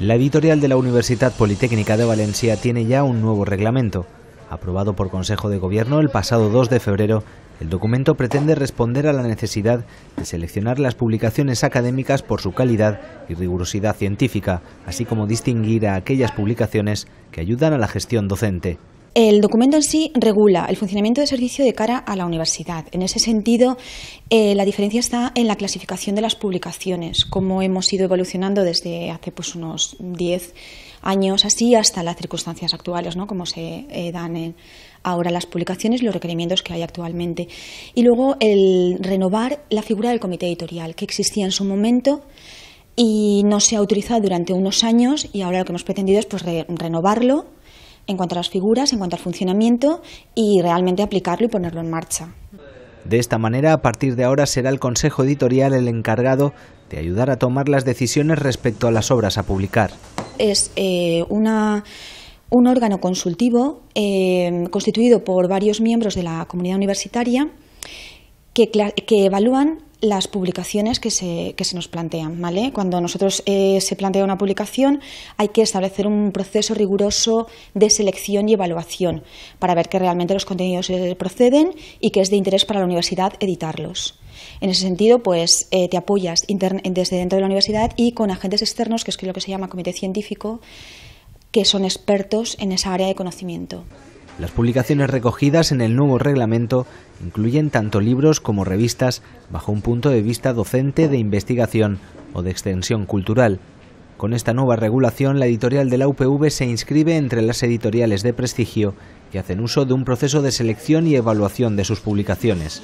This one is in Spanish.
La editorial de la Universidad Politécnica de Valencia tiene ya un nuevo reglamento. Aprobado por Consejo de Gobierno el pasado 2 de febrero, el documento pretende responder a la necesidad de seleccionar las publicaciones académicas por su calidad y rigurosidad científica, así como distinguir a aquellas publicaciones que ayudan a la gestión docente. El documento en sí regula el funcionamiento de servicio de cara a la universidad. En ese sentido, eh, la diferencia está en la clasificación de las publicaciones, cómo hemos ido evolucionando desde hace pues, unos 10 años así hasta las circunstancias actuales, ¿no? como se eh, dan ahora las publicaciones y los requerimientos que hay actualmente. Y luego el renovar la figura del comité editorial, que existía en su momento y no se ha utilizado durante unos años y ahora lo que hemos pretendido es pues, renovarlo en cuanto a las figuras, en cuanto al funcionamiento y realmente aplicarlo y ponerlo en marcha. De esta manera, a partir de ahora será el Consejo Editorial el encargado de ayudar a tomar las decisiones respecto a las obras a publicar. Es eh, una un órgano consultivo eh, constituido por varios miembros de la comunidad universitaria que, evalúan las publicaciones que se, que se nos plantean. ¿vale? Cuando nosotros eh, se plantea una publicación hay que establecer un proceso riguroso de selección y evaluación para ver que realmente los contenidos eh, proceden y que es de interés para la universidad editarlos. En ese sentido, pues eh, te apoyas desde dentro de la universidad y con agentes externos, que es lo que se llama comité científico, que son expertos en esa área de conocimiento. Las publicaciones recogidas en el nuevo reglamento incluyen tanto libros como revistas bajo un punto de vista docente de investigación o de extensión cultural. Con esta nueva regulación, la editorial de la UPV se inscribe entre las editoriales de prestigio que hacen uso de un proceso de selección y evaluación de sus publicaciones.